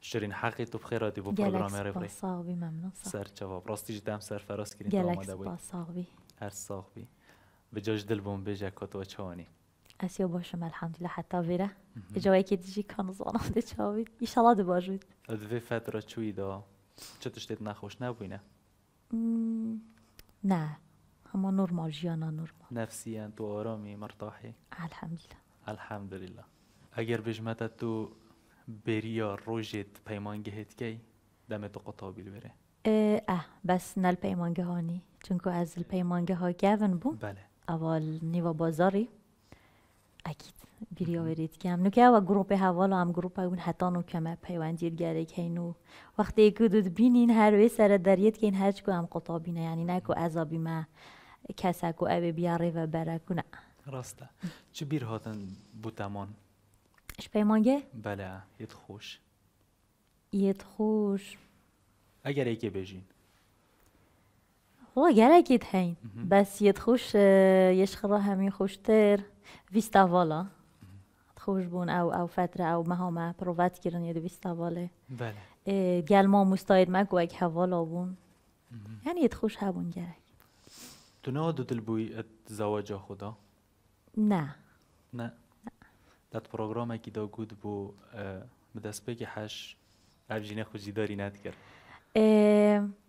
شرین حقی تو بخیر دی بو پروگرام ری بری ساقبی ممنون سر جواب راستی جدم سر فراس کردین گلکس با ساقبی هر ساقبی به جاش دل بوم بجا و چوانی اسیا باشم الحمدلله حتی ویره جایی که دیجی کان زانم دی چاوید ایشالا دی باجوید ادوی فتره چوی دو چطور تشتید نخوش نبوینه نه اما نرمال جیانا نرمال نفسیا تو آرامی مرتاحی الحمدلله الحمدلله اگر بجمت تو بریا روژت پیمان کی دم تو قطابیل بره اه, اه بس نل چون چونکو از پیمانگه ها گون بو بله اول نیوا بازاری اکید آورید که هم که و گروپ حوال و هم گروپ اون حتی نو کمه پیوندید گره که اینو وقتی هر وی سر دریت که این هرچ که هم یعنی یعنی نکو عذابی ما کو او بیاره و برکو نه راسته چه بیر هاتن امان؟ اش پیمانگه؟ بله یت خوش یت خوش اگر ایکی بجین گره که هین بس یت خوش را همین خوشتر ویستاوالا خوش بون او او فتره او مها ما پروت کردن یه ویستاواله بله ما مستاید مگو اگ حوالا بون یعنی یه خوش هبون گرک تو نه دو دل بوی ات زواجا خدا؟ نه نه دت پروگرام اکی دا گود بو مدست بگی هش افجینه خوزی داری ند کرد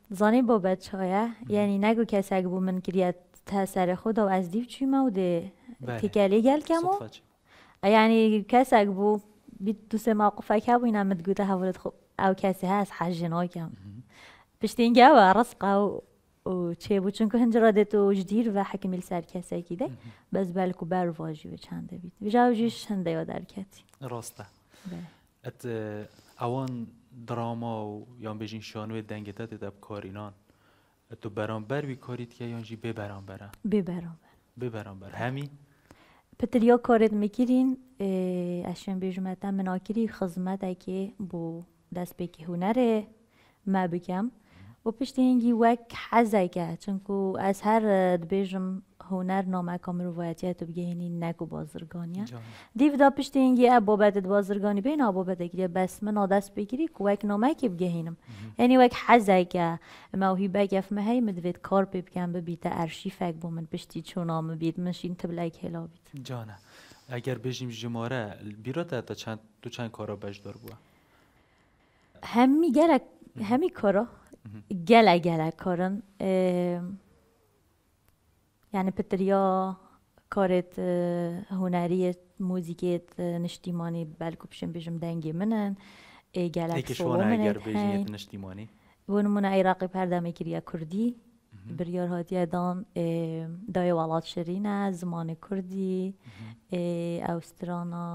زانه با بچه یعنی نگو کسی اگه بو من کریت تا سر خدا و از دیو چوی موده بله. تکالی قال یعنی کس اگه بو بیتو این قفاك هابو ينا متقوتا خوب او كاسي هست کم پشت اینگه بشتین رسقه و چه بود چون که هنجا ده تو جدیر و حکمیل سر کسی ده بس بلکو بر واجی و چنده بید و جیش شنده یا درکتی راسته بله. ات اوان دراما و یا بجین شانوی ده دیده کارینان تو برانبر بی کارید که یانجی ببرانبرم ببرانبر ببرانبر همین پتریا کارت میگیرین اشن بیجمتا مناکری خزمت که بو دست به هنره ما بگم و پشتینگی وک که، چونکو از هر دبیجم هنر نامه کام روایتیت بگهینی نگو بازرگانی. دیو دا پشتینگی اب بازرگانی بین اب بابت اگری بس من آدست بگیری که وک نامه کی بگهینم یعنی وک حزیکه هی بگف مهی مدوید کار ببکن ببیت ارشیفک با من پشتی آمه بید منشین تبلک هلا بید جانه اگر بجیم جماره بیرات تا چند تو چند کارا بجدار بوا همی گرک همی کارا gele gele karın. یعنی yani کارت هنری موزیکت نشتیمانی بلکو بشم بجم دنگی منن ای گلک سولو منن اگر بجنیت کردی دای والات زمان کردی اوسترانا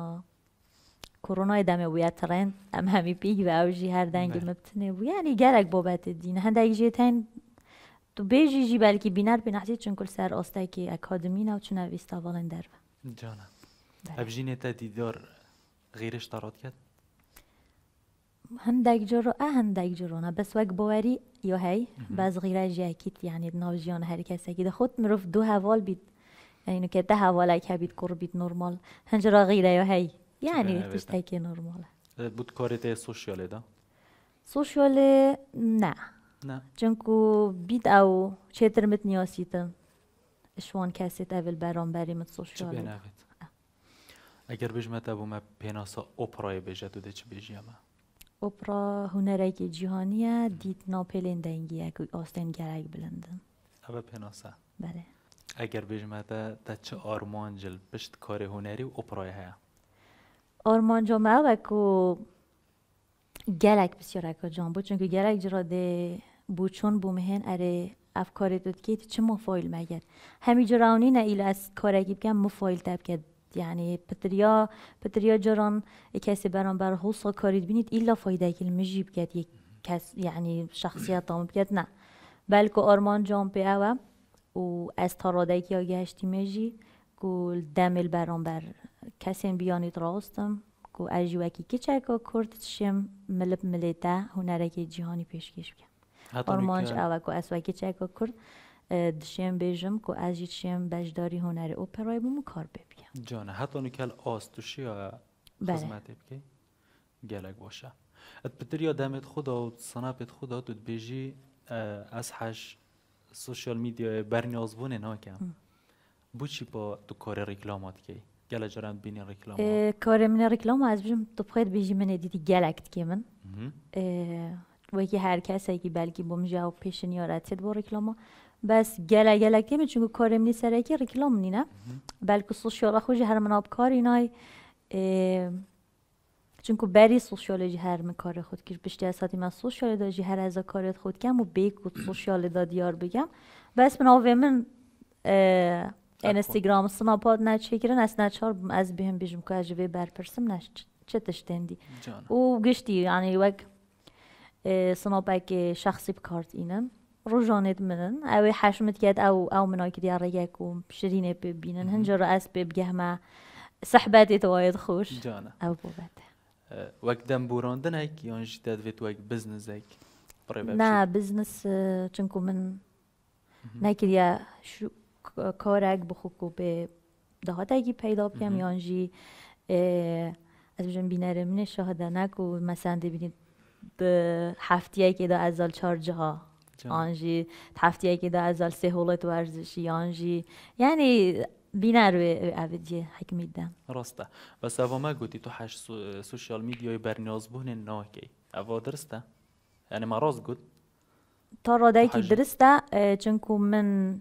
کۆڕۆنای دامێبووە تەڕێن ئەم هەمی پێی بە ئاوژی هەردانگی مەبتنێ بوو یانی گەرەك بۆ باتێ دین هەندێک ژێتین تو بێژی ژی بەلکی بینار بناحتی چونکل سەر ئۆستایکی ئەکادمی ناو چونە ویستا بەڵێن دەرە جانە ئەبژینێتە دیدۆر غیرش تەڕۆت کرد هەندێک جۆرۆ ئە هەندێک جۆرۆنا بەس وەک بۆوەری یۆهەی باز غیرە ژیاکیت یعنی ناو ژیان هەرکەسێکی دەخۆت مرۆڤ دوو هەواڵ بیت ینکە ده هەواڵای کابیت کوڕ بیت نۆرمال هەنجرا غیرە یۆهەی Yani tiştekê normal e. Bud karê te sosyalê da? Sosyalê ne. Ne. Çünkü bît ew çêtir mit niyasîtin. Şwan kesê evil beramberî mit sosyalê. evet. Ah. Eger bijme te bû me pênasa operayê bêje tu çi bêjiya me? Opera hunerekê cîhanî ye dîtina pêlên dengî ye ku astên gerek bilindin. Ev e pênasa? Belê. Eger bijme te te çi armancil pişt kare hunerî û operayê heye? آرمان جامعه و کو گلک بسیار اکا جان چون که گلک جرا ده چون بومهن اره افکار دود چه مفایل مگد همی جرانی نه ایل از کار بگم مفایل تب کرد یعنی پتریا پتریا جران کسی بران بر حوصا کارید بینید ایلا فایده کی مجیب یک کس یعنی شخصیت دام بگد نه بلکه آرمان جان و او از که یا گشتی مجیب کو برام بر کسی بیانید راستم کو اجوکی که چکا چشم ملب ملیتا هنرکی جهانی پیشکش بکن آرمانش اوه کو اسوکی چکا کرد دشم بیجم کو از چشم بجداری هنر اوپرای بوم کار بپیم. جانه حتی نکل آستوشی یا بکن بکی گلک باشه ات یا دمت خدا و صنابت خدا تو بیجی از حش سوشیال میدیا برنیاز بونه ناکم بوچی با تو کار رکلامات کی گله جرند بینی کار من ریکلام از بیم تو بخیر بیجی من دیدی گلکت که من و که هر کسی که بلکی بوم جواب پیش یارتید با ریکلاما بس گله کی که چون کار منی سره رکلام نی نه بلکه سوشیال خوش هر من آب کاری نای چون کو بری سوشیال هر می کار خود کرد بیشتر اساتی من سوشیال هر از کارت خود کم و بیکوت سوشیال دادیار بگم بس من آوه من اینستاگرام سما پاد نچکرن از نچار از بهم بیجم که بر پرسم نش چه تشتندی او گشتی یعنی وک سما بک شخصی بکارت اینم روزانه منن او حشمت كاد او او منای منو كدي رياك ومشرينه بينن هنجر اس بجهما سحباتي توايد خوش جانا او بوبات أه وقت دم بوراندن هيك يونج تو وقت بزنس هيك نه بزنس چنکو من ناكل شو کارک بخو به دهاتگی پیدا بکم یانجی از بجن بینره منه شاهده نکو مثلا ببینید به هفتیه که دا از چار جها آنجی هفتیه که دا از سه هولت ورزشی آنجی یعنی بینر به عبدی حکم میدم راسته و اوا ما گوتی تو هشت سوشیال میدیای برنیاز بونه ناکی اوا درسته یعنی ما راز تا رادایی که درسته چونکو من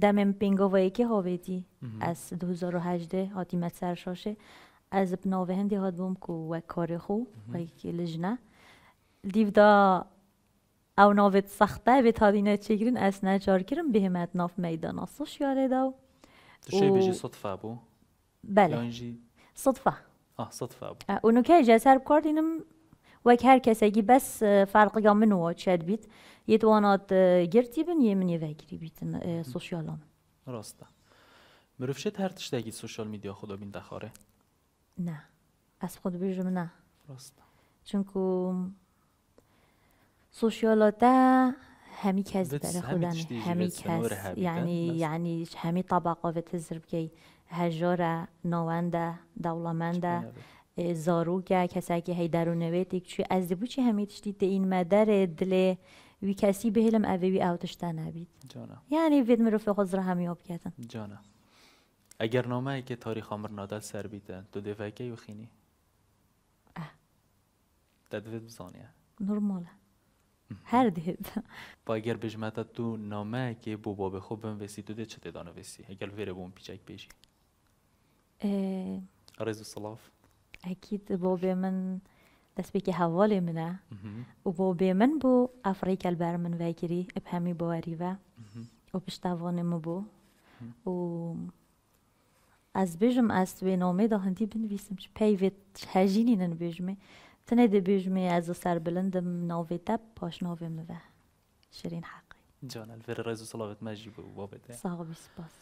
دمم پینگوایی که هاویدی از 2018 سر سرشاشه از هندی هات بوم کو و کار خو و یکی لجنه دیو دا او ناوید سخته به تادینه چگرین از نجار کرم به همت ناف میدان اصوش یاره تو تشی بیجی صدفه بو؟ بله صدفه آه صدفه بو اونو که جسر بکار وەک هەر کەسێکی بەس فارقیگە منەوە چێت بیت یتوانات گرتی بن یێ منی ڤگیری بیتن سوسیالان ڕاستە هر هەر تشتێکی سوشیال میدیا خدا بین دەخارێ نه از خود بژم نه ڕاستە چونکو سوسیالاتە همی کس بەرە خودان همی کس یعنی یعنی طبقه و هزر کی هجاره، نوانده، دولمنده. که نوید کەساکی هەیدارونەوێتێک چی ئەزیبوو چی هەمیشتی این مدر دل وی کسی یعنی وید بهێلم خوز را همی آب کتن جانا اگر نامه ای که تاریخ آمر نادل سر بیده دو اه تدوید بزانیه نرماله هر دید با اگر بژمەتە تو نامەیەکێ بۆ بۆ بەخۆ بموێسی تو چه چ ویسی اگر ویره بوم پیچک بیشی اه و صلاف اكيد بو دست دەستپێکی هەواڵێ منە و بۆ بێ من با ئافریکەل بار من وایگیری همی هەمی بۆواریوە و پشتاڤۆنێمە بوو و ئەس بێژم ئەس وێ نۆمێدا هەندی بنویسم پێیێت هەژینی نن بێژمێ تنێ دەبێژمێ از سەر بلندم پاش نویم منە شرین حقی جانەلێ مجیب و سڵاوت مەژی بوو بۆ بێت ساغبی سپاس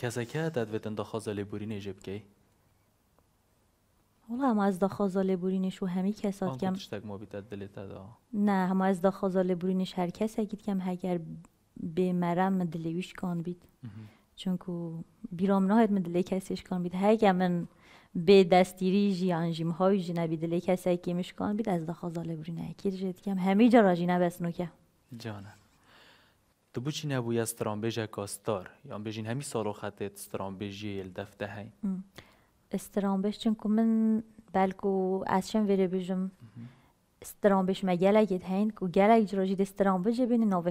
کەسەکە دەدوێتن دەخوازە لێبوری نێژێ بکەی Hol هم از da xazale burinish u hami kasat kam tishtak دلیت دا نه هم از دا xazale برینش هر کس به مرم دلیویش کان بید چون که بیرام نهایت من دلی کسیش کان بید هگر من به دستیری جی انجیم های جی نبی دلی کسی که کان بید از دخوازاله برین اکیر جید کم همه جا راجی نبس نوکه جانه تو بچی نبوی از ترامبیج کاستار یا بجین همی سالو خطت ترامبیجی دفته هی استرام بیش چون که من بلکو از شم ویره بیشم استرام بیش مگل اگید هین که گل اگید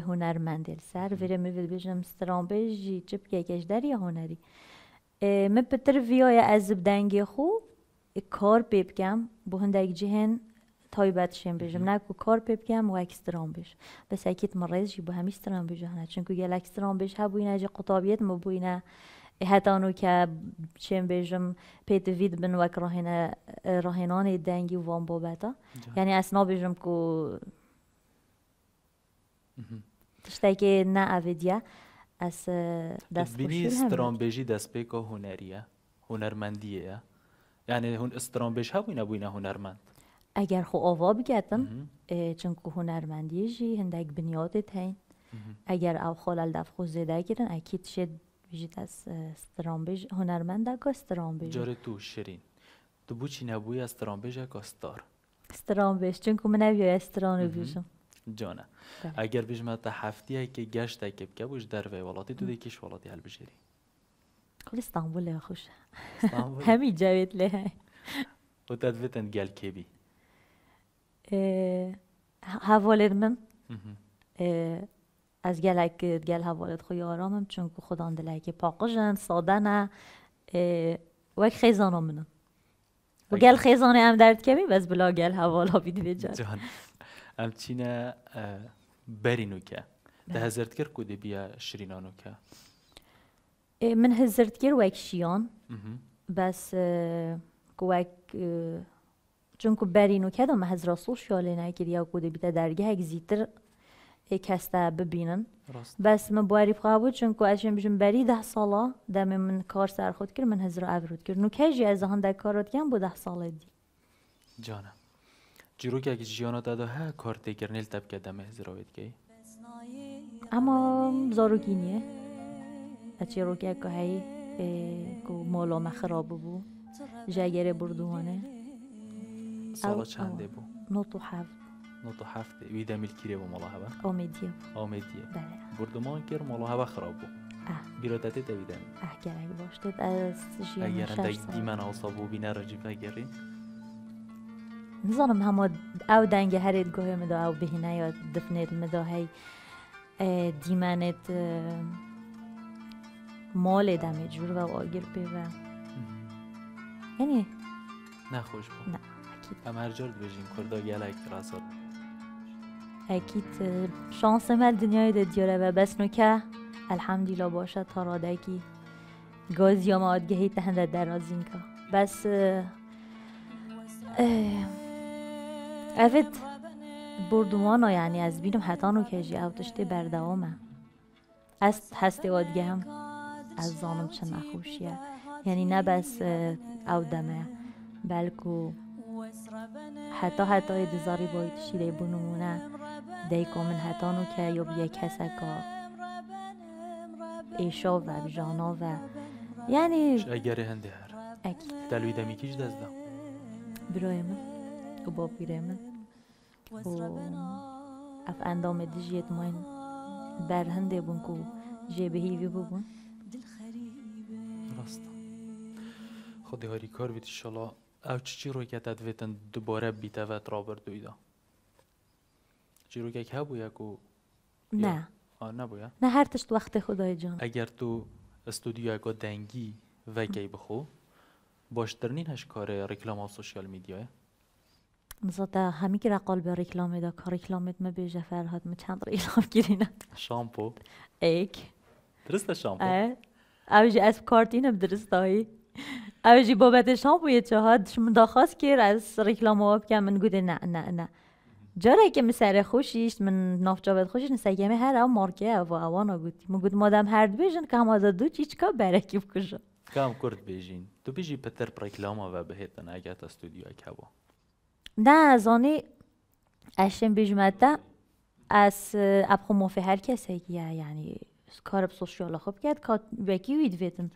هنر مندل سر ویره می بیشم استرام چپ هنری من پتر ویای از دنگی خو کار ببگم کم بو هند جهن تای شم بیشم نکو کار ببگم و اک استرام بیش بس اکیت من ریز همی استرام بیش چون که ها بوینه جی قطابیت ما هەتان کە چێن بێژم پیت وید بن وەک ڕاهێنانی دەنگی و وام بۆ بێتە یعنی ئەسنا بێژم و تشتێکی نەئەڤیدە ئەس دەستبینی دست دەستپێک و هوەریە هنرمندیه یعنی هون سترۆمبێژ هەبووی نەبووینە هوەرمەند ئەگەر خۆ ئۆوا بگەتم چونکو هوەرمەندیژی هەندێک بنیاتت هەین ئەگەر ئەو خۆلال دەفخۆ کردن اکید شد بجد از استرامبیج هنرمند اگه استرامبیج جور تو شرین تو بو چی نبوی استرامبیج اگه استار استرامبیج چون که من نبیای استرامبیج جانا ده. بله. اگر بیش مدت هفته ای که گشت اکی که بوش در ولاتی تو دیکیش ولاتی حل بشری کل خب، استانبول خوش همی جاویت لیه و تدویتن گل که بی هوا حوالر من از گلک گل حوالت خوی آرامم چون که خودان دلک پاقشن و یک خیزان منم و گل خیزان هم درد کمی بس بلا گل حوالا بیدی بجن جان ام چینه برینو که ده بله. هزرد کر کده بیا شرینانو که من هزرد کر شیان بس یک چون که برینو که دم هزرا سوشیاله نکر یا کده بیده درگه زیتر کسته ببینن بس ما بواری بخواه بود چون که اشم بجم بری ده سالا دم من کار سر خود کرد من هزرا افرود کرد نو که از هان کار کارات کن بود ده سالا دی جانم جیرو که اگه جیانات ادا ها کار تکر نیل تب که دمه هزرا وید گی اما زارو گینیه اچی رو که اگه هی که مالا مخراب بو جاگر بردوانه سالا چنده بو نوتو حفت نوتو هفته ويدا ملكيري بله. و أو با؟ آمیدیه آمیدیه بله بردمان خراب خراب بود. اه بيرادت دويدن اه آه باش دید از جیان اگر دایدی او آصابو بینه رجیب اگری نظرم همه او دنگ هرید گوه مدا او بهینه یا دفنید مدا هی دیمنت مال دمه جور و آگر بیوه یعنی نه خوش با نه اکید اما هر جارد گلک اکیت شانس من دنیای ده دیاره و بس نو که الحمدلله باشه تا رادکی گاز یا مادگهی تهنده در آزین که بس افت بردوانا یعنی از بینم حتانو کجی او داشته بردوامه از هست هم از زانم چه نخوشیه یعنی نه بس او دمه بلکو حتی حتی دزاری باید شیده بنمونه ديكم من هتانو كا يوبيا كسكا و بجانوفا يعني مش اجاري هنده هر دلوی دمی دمیکیش دزدا برای من و پیره من و اف اندام دیجیت ماين بر هندي بونكو جيبه هيوي ببون راستا خدي هاري كار ان شاء او چی رو که تدویتن دوباره بیتوت را دویده؟ که ها بویا کو نه آه نه هر تشت وقت خدای جان اگر تو استودیو اگا دنگی گی بخو باشترین هش کار رکلام ها سوشیال میدیای؟ مزاتا همی که رقال به رکلام دا کار رکلامت ما به فرهاد هات ما چند رکلام گیرینا شامپو ایک درست شامپو اوجی از کارتینم درست هایی اوجی بابت شامپو یه چهاد شما داخواست که از رکلام آب که من گوده نه نه نه جاره که می خوشیش من نافجابت خوشیش نسگمه هر او مارکه او اوانا گوتی من گوت مادم هر بیجن کم از دو چیچ کا برکی کام کرد بیجین تو بیجی پتر پرکلاما و بهتن اگه تا استودیو کوا نه آنی اشتن بیجمتا از خو موفی هر کسی که یعنی کار سوشیال خوب کرد کات وکی وید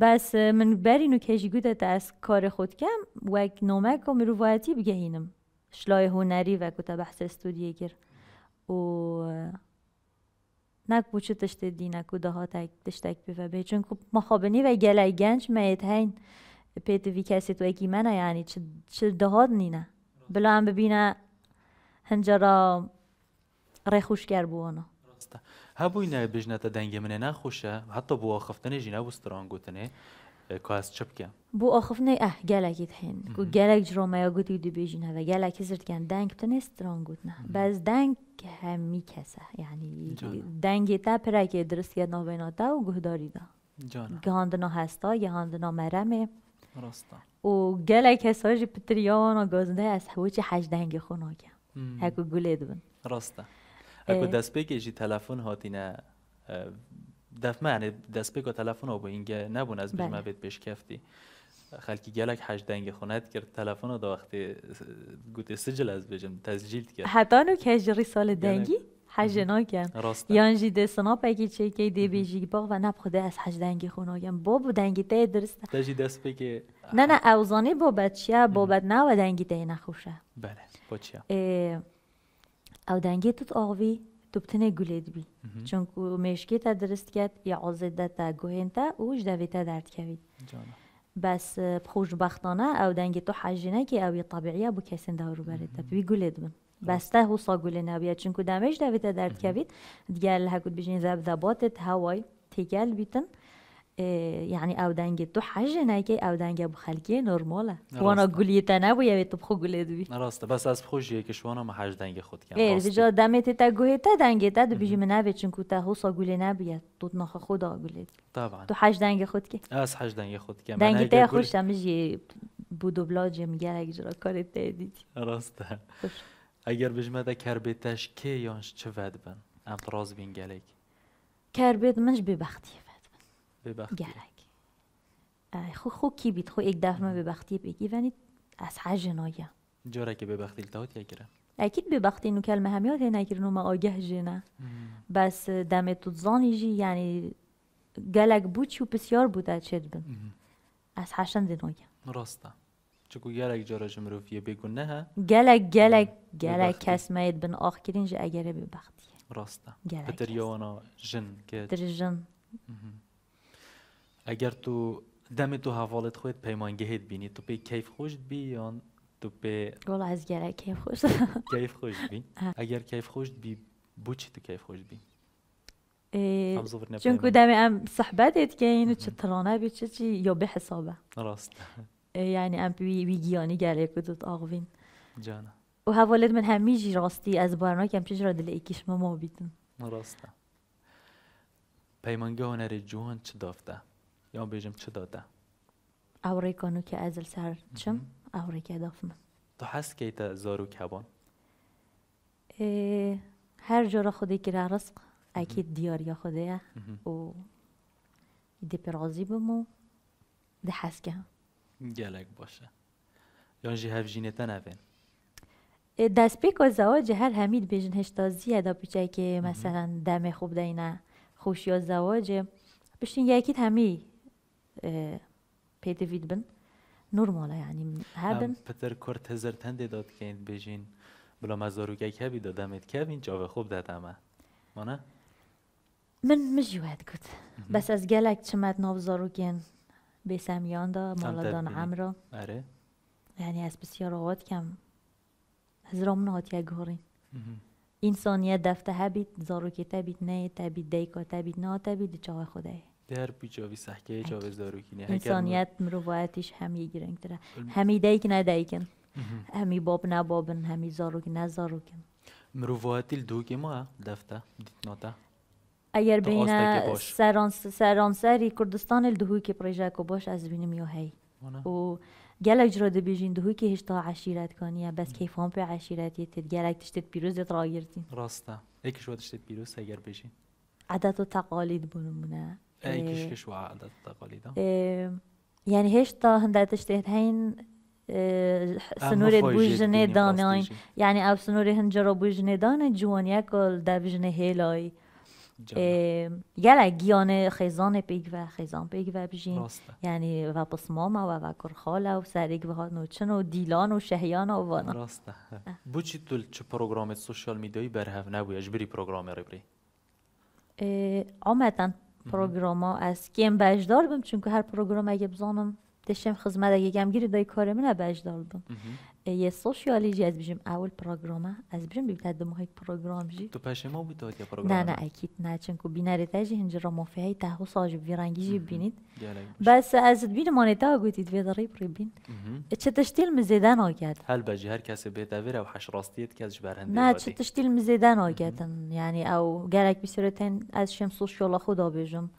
بس من برینو کشی گوده از کار خود کم وک نومک و مروایتی بگهینم شلای هنری و کتا بحث استودیه گیر و نک بوچه تشت دینا ده ها تک تشتک بیفه به چون مخابنی و گلای گنج میت هین پیت وی کسی تو اکی منه یعنی چه دهاد نینه بلا هم ببینه هنجرا ریخوش گر ها هبوی نه تا دنگ منه نخوشه حتی بو آخفتنه جینه و که از چپ کن. بو آخف نه اه گلکید هن. کو گلک جرای ما گویی دو بیجین هوا گلکی زرد کن دنگ تو نیست ران گود نه. بعض دنگ همی کسه. یعنی دنگی تا پرکی درست کن نو بین آتا و گه جان. گهان دنا هستا گهان دنا مرمه. راستا. و گلک هساج پتریانو گازنده از هوچی حج دنگ خون آگه. هکو گلید بند. راستا. اگه دست بگیری تلفن هاتی نه من یعنی دست بگو تلفن آبا اینگه نبون از بیمه بله. بید بهش کفتی خلکی گلک هش دنگ خوند کرد دا وقتی گوتی سجل از بجم تسجیل کرد حتی نو کجری سال یعنی دنگی حج ناکەم یانجی چه که دی بیجی باغ و از ئەس دنگی دەنگی خۆناگەم با بو دنگی تجی درست نه نه نه نەنە ئەوزانێ بۆبەت چیە نه و دنگی تێ نخوشه بله با چیە او دنگی توت آقوی تبتنه گلید بی چون که مشکی تا درست کرد یا عزده تا گوهن تا و جدوی تا درد کوید بس خوش بختانه او دنگی تو حجینه که اوی طبیعیه بو کسین دارو رو تا بی گولید بس تا هو گلی نبیه چون که دمش دوی تا درد کوید دیگر لحکود بیشین زبزباتت هوای تیگل بیتن یعنی او دنگ تو حج که او دنگ خلکی نرماله وانا گلی یوی تو بخو گلی دوی نراسته بس از بخوشیه که شوانا ما حج دنگ خود کن ایر بجا دمت تا گوه تا دنگ تا دو بیجی منبه چون که تا حوصا گلی نبید تو نخ خدا گلی طبعا تو حج دنگ خود که از حج دنگ خود که دنگ تا خوش تمجی بودو جیم گره اگه جرا تا دیدی راسته اگر بجمده کربتش که یانش چه ود بن امتراز بین گلک کربیت منش ببختیم ببختی خو خو کی بیت خو یک دفعه ببختی بگی ونی از حج نایا جاره که ببختی التهات یکرم اکید ببختی نو کلمه همیات نو ما آگه جنه بس دم تو جی یعنی گلک بود چو بسیار بوده چه بن از حشن دنویا راستا چکو گلک جاره جمروفیه بگو نه گلک گلک گلک کس مید بن آخ کرین اگره ببختی راستا پتر یوانا جن که در جن اگر تو دم تو حوالت خودت پیمانگهت بینی تو پی کیف خوشت بی یا تو پی گل از گره کیف خوش کیف خوش بی اگر کیف خوشت بی بو چی تو کیف خوش بی چون که دمی ام صحبتت که اینو چه ترانه بی چی یا به حسابه راست یعنی ام بی ویگیانی گره کدوت آقوین جانا و حوالت من همیجی راستی از بارنا کم چیش را دل ایکیش ما ما بیدن راسته پیمانگه هنر جوان چه دافته یا بێژم چ دادا که ازل سر چم که دافم. تو حس هەست کەیتە هر و کەبان خودی جۆرە خودێکرا اکید دیار یا خودەیە و دپێڕازی بم باشه گلک باشه. باشە جینه تن این. دست پیک و زواج هر همید بێژن هێشتا زیاده پیچه که مثلا دم خوب دەینە خوشیە زەواجێ پشتین یکید همی. پیدوید بن نورمالە یعنی هبن پتر کورت هزار که دادکەین بجین بڵە مەزۆروگای که دەدامێت خوب داد خوب ما نه من بس از زاروگین وات کوت بەس ئەس گەلێک چمات یعنی از بسیار ئامرۆ یعنی از رام کەم هزرا من هاتیە انسانیت دفته هبید تبید نه تبید تبید تبید نه نه تبید چاوه خوده در بی جاوی سحکه جاوز دارو کنی انسانیت رو هم یکی رنگ داره همی دیکن که همی باب نه بابن همی زارو کن نه زارو کن ما ها دفته دیتناتا اگر بین سرانسری کردستان دو که پریجا باش از بینیم یو هی و گلک جرا دو بیشین دو که هشتا عشیرت کنی ها بس کیفان پی عشیرتی تید گرک تشتید پیروز دید را راسته یکی شوا تشتید پیروز اگر بیشین عدد و تقالید تقاليد بنمونا و كش و عادات وتقاليد يعني هشتا هین تشتهین سنور دانه دانین یعنی او سنور هنجرا بوجنه دانه جوان یکل دابجنة هيلاي گله گیان خیزان پیگ و خیزان پیگ و بجین یعنی و ماما و و کرخالا و سریگ و نوچن و دیلان و شهیان و وانا راسته بوچی تول چه پروگرامت سوشال میدیایی برهف نبوی اجبری پروگرام ری بری آمدن پروگرام ها از کیم بجدار چون چونکه هر پروگرام اگه بزانم دشم خزمت اگه گمگیری دای کارمی نبجدال بم یه سوشیالیجی از بیشم اول پروگرامه از بیشم بیبتا دو ماهی پروگرام جی تو پشه ما بود دوات یا پروگرامه؟ نه نه اکید نه چون بیناری بیناره تا جی هنجا را مفیه های تهو ساجب بیرنگی جی بینید بس از بین مانه تا گویدید ویداری پری بین چه تشتیل مزیدن آگد؟ هل بجی هر کسی به دویره و حش راستیت که از برهنده نه چه تشتیل مزیدن آگدن یعنی از شم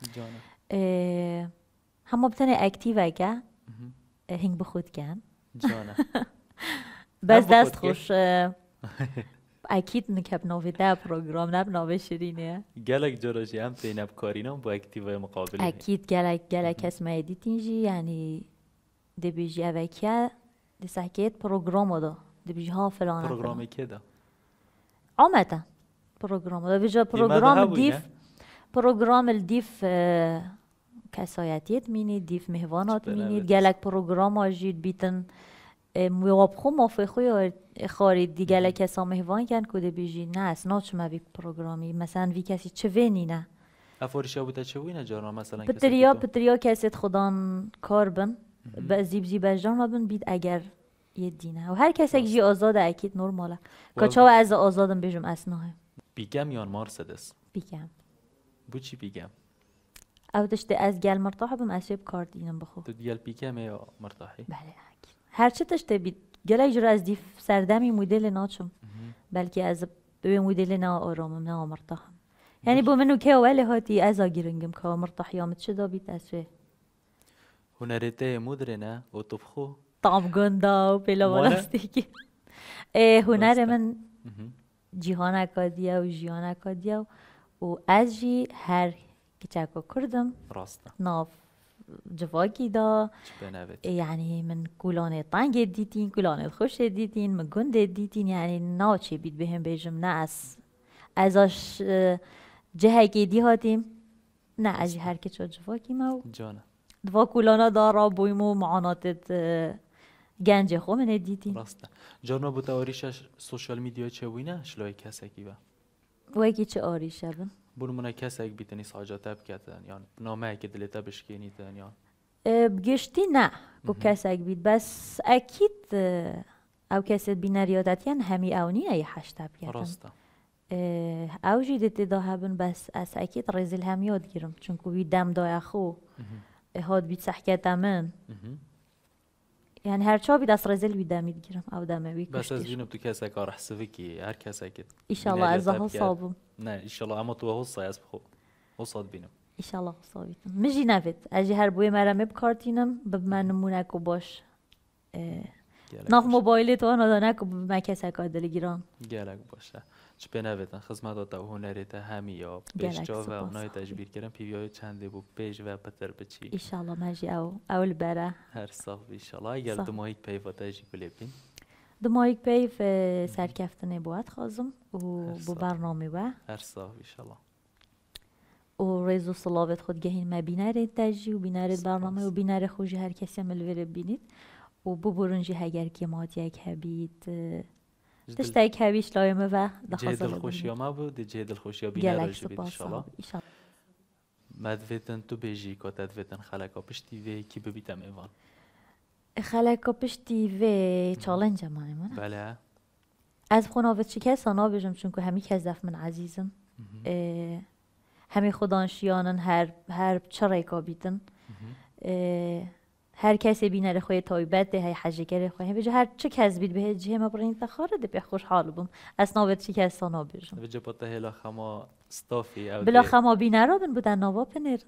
همه هنگ بخود کن اکید خوش نکب دەست خۆشە. ئاکیت نب پرۆگرۆم نابنەوەی شیرینێ گەلێک هم ئەم پێی گلک بۆ ئەکتیڤی مقابل ئەکیت یعنی گەلە کەسمەیە دیتینجی دی سحکیت پروگرام دا دی بیجی ها فلان پرۆگرۆمێکێدا پروگرام دا بیجا پروگرام دیف پروگرام دیف کسایتیت مینی دیف مهوانات مینید گلک پروگرام آجید بیتن. muopxum ofiqui خاری دیگل کسا مهوان کن کده بیجی نه اسنا چما بی پروگرامی مثلا وی کسی چه وینی نه افارشا بوده چه وینه جانا مثلا پتریا پتریا کسیت خودان کار بن به زیب زیب جان بن بید اگر یه دینه و هر کسی جی آزاد اکید نرماله کچا از آزادم بیجم اسناه بیگم یان مارسدس بیگم بو چی بیگم او دشته از گل مرتاح بم اسیب کار دینم بخو تو گل بیگم یا مرتاحی بله چی تشته بید گلای جور از دیف سردمی مدل ناچم بلکه از به مدل نا آرامم نا یعنی با منو که اولی هاتی از آگیرنگم که مرتاح یامت چه بیت از فه هنرته نه و طبخو طعم گندا و پیلا بلاستیکی هنر من جیهان اکادیا و جیهان اکادیا و از جی هر کچکو کردم راست ناف دا یعنی من کلانه تنگ دیدین، کلانه خوش دیدین، من دیدین، دیتین یعنی یعنی چی بید بهم بیجم ناس ازش جهه کی که هاتیم نه از هر که چه جواکی ما دوا دو کلانه دارا و معاناتت گنج خو من دیدین راست جانا بود آریشش سوشال میدیا چه وینه کسی کسکی با وای کی چه آریش شدن بون اگ بیتنی تب کتن یا نامه که دلیتا تن یا؟ بگشتی نه کو اگ بیت بس اکید او کسی بینه ریادتیان همی اونی ای تب کتن راستا او جیده تدا هبن بس از اکید رزیل هم یاد گیرم چون که دم دای خو هاد بیت سحکت من یعنی هر چابی دست رزیل وی دمید گیرم او دمه وی بس از بینم تو کسا کار حسفه که هر کسا که ایشالله از ها صابم نه ایشالله اما تو حصه از بخو صاد بینم ایشالله حصابیتم مجی نفت اجی هر بوی مرمه بکارتینم ببمن نمونک و باش ناخ موبایلی تو آن آدانک و کار آدلی گیرم گلک باشه خزمت بنویدن خدمت هنری هنریت همی یا جا و اونای تجبیر کردن پیوی های چنده بو بیش و پتر بچی ایشالله مجی او اول بره هر صاف ایشالله اگر دمایک پیفا تجیب دو ماهیک پیف سرکفتنه بود خوزم و بله بو برنامه و هر صاف ایشالله و ریزو صلاوت خود گهین ما تجی و بینره برنامه و بینره خوشی هر کسی ملویر بینید و ببرنجی هگر که ماتیک هبید Tishday kavish ما بو jadil qo'shyoma ها jadil qo'shyobi inshaalloh inshaalloh مدویتن تو بیجی که خلک خلقا پشتی وی کی ببیتم ایوان خلقا پشتی وی چالنج مانه من بله از خوناوت چی کسانا بجم چون که همی کس دف من عزیزم همی خودانشیانن هر هر چرای کابیتن هر کسی بینر خوی تایبت ده های حجگر خوی بجا هر چه کس بید به جه ما برای انتخار ده خوش حال بم از نابد چی کس سانا بجم بجا پتا هلا خما ستافی او بلا خما را بن بودن نوا پنر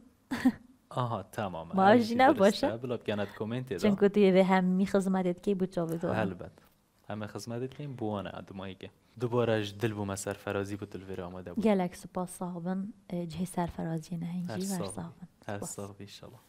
آها تمام ما آجی نباشه بلا بگنت کومنتی دا چنکو توی به می خزمتت که بود جاوی دارم البت همه که این بوانه ادمایی که دوبارهش دل بومه سرفرازی بود دل آماده بود گلک سپاس صاحبن جه سرفرازی نهنجی ور صاحبن هر صاحب